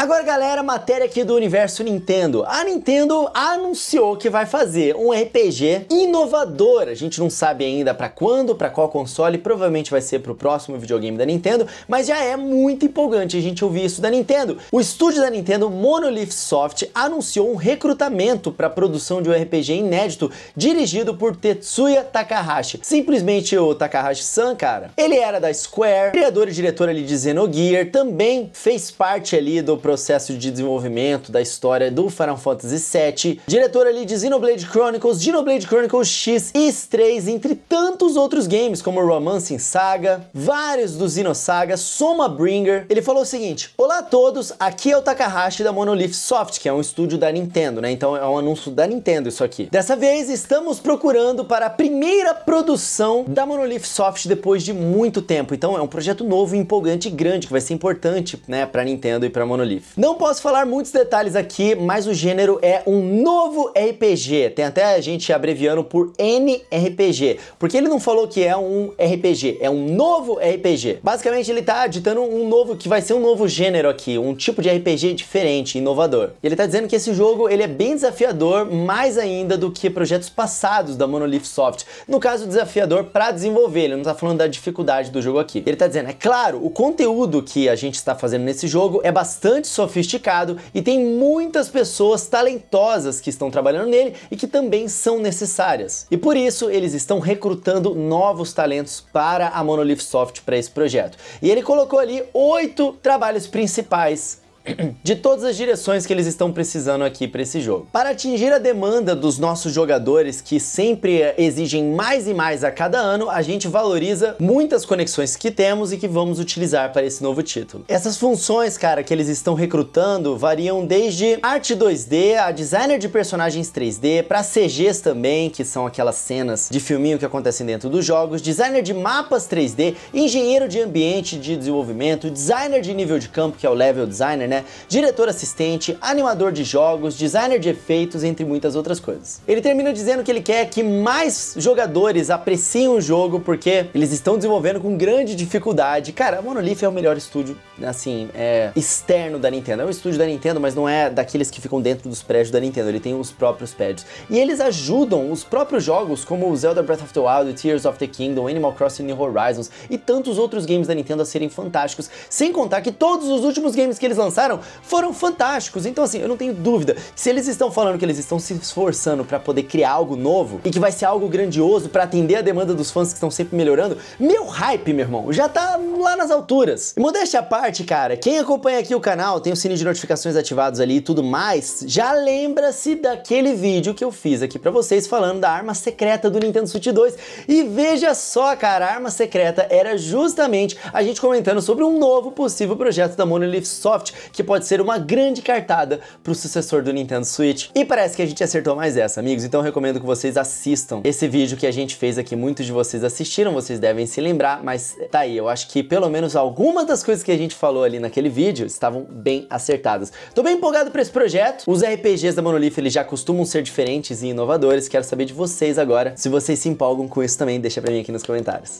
Agora, galera, matéria aqui do universo Nintendo. A Nintendo anunciou que vai fazer um RPG inovador. A gente não sabe ainda para quando, para qual console, provavelmente vai ser para o próximo videogame da Nintendo, mas já é muito empolgante a gente ouvir isso da Nintendo. O estúdio da Nintendo Monolith Soft anunciou um recrutamento para produção de um RPG inédito dirigido por Tetsuya Takahashi. Simplesmente o Takahashi-san, cara. Ele era da Square, criador e diretor ali de Xenogear, também fez parte ali do processo de desenvolvimento da história do Final Fantasy VII, diretor ali de Xenoblade Chronicles, Xenoblade Chronicles X e 3, entre tantos outros games como Romance in Saga, vários do Saga, Soma Bringer. Ele falou o seguinte: "Olá a todos, aqui é o Takahashi da Monolith Soft, que é um estúdio da Nintendo, né? Então é um anúncio da Nintendo isso aqui. Dessa vez estamos procurando para a primeira produção da Monolith Soft depois de muito tempo. Então é um projeto novo, empolgante e grande que vai ser importante, né, para Nintendo e para Monolith Thief. Não posso falar muitos detalhes aqui, mas o gênero é um novo RPG. Tem até a gente abreviando por NRPG, porque ele não falou que é um RPG, é um novo RPG. Basicamente ele tá ditando um novo, que vai ser um novo gênero aqui, um tipo de RPG diferente, inovador. E Ele tá dizendo que esse jogo ele é bem desafiador, mais ainda do que projetos passados da Monolith Soft. No caso, desafiador para desenvolver, ele não tá falando da dificuldade do jogo aqui. Ele tá dizendo, é claro, o conteúdo que a gente está fazendo nesse jogo é bastante sofisticado e tem muitas pessoas talentosas que estão trabalhando nele e que também são necessárias. E por isso eles estão recrutando novos talentos para a Monolith Soft para esse projeto. E ele colocou ali oito trabalhos principais de todas as direções que eles estão precisando aqui para esse jogo. Para atingir a demanda dos nossos jogadores que sempre eh, exigem mais e mais a cada ano, a gente valoriza muitas conexões que temos e que vamos utilizar para esse novo título. Essas funções, cara, que eles estão recrutando variam desde arte 2D, a designer de personagens 3D, para CGs também, que são aquelas cenas de filminho que acontecem dentro dos jogos, designer de mapas 3D, engenheiro de ambiente de desenvolvimento, designer de nível de campo, que é o level designer, né? Né? diretor assistente, animador de jogos, designer de efeitos, entre muitas outras coisas. Ele termina dizendo que ele quer que mais jogadores apreciem o jogo porque eles estão desenvolvendo com grande dificuldade. Cara, a Monolith é o melhor estúdio, assim, é, externo da Nintendo. É um estúdio da Nintendo, mas não é daqueles que ficam dentro dos prédios da Nintendo. Ele tem os próprios prédios. E eles ajudam os próprios jogos, como o Zelda Breath of the Wild, Tears of the Kingdom, Animal Crossing New Horizons e tantos outros games da Nintendo a serem fantásticos. Sem contar que todos os últimos games que eles lançaram lançaram foram fantásticos. Então, assim, eu não tenho dúvida que se eles estão falando que eles estão se esforçando para poder criar algo novo e que vai ser algo grandioso para atender a demanda dos fãs que estão sempre melhorando, meu hype, meu irmão, já tá lá nas alturas. E modéstia à parte, cara, quem acompanha aqui o canal, tem o sininho de notificações ativados ali e tudo mais, já lembra-se daquele vídeo que eu fiz aqui pra vocês falando da arma secreta do Nintendo Switch 2. E veja só, cara, a arma secreta era justamente a gente comentando sobre um novo possível projeto da Monolith Soft, que pode ser uma grande cartada pro sucessor do Nintendo Switch. E parece que a gente acertou mais essa, amigos, então recomendo que vocês assistam esse vídeo que a gente fez aqui, muitos de vocês assistiram, vocês devem se lembrar, mas tá aí, eu acho que pelo menos algumas das coisas que a gente falou ali naquele vídeo estavam bem acertadas. Tô bem empolgado para esse projeto. Os RPGs da Monolith eles já costumam ser diferentes e inovadores. Quero saber de vocês agora. Se vocês se empolgam com isso também, deixa para mim aqui nos comentários.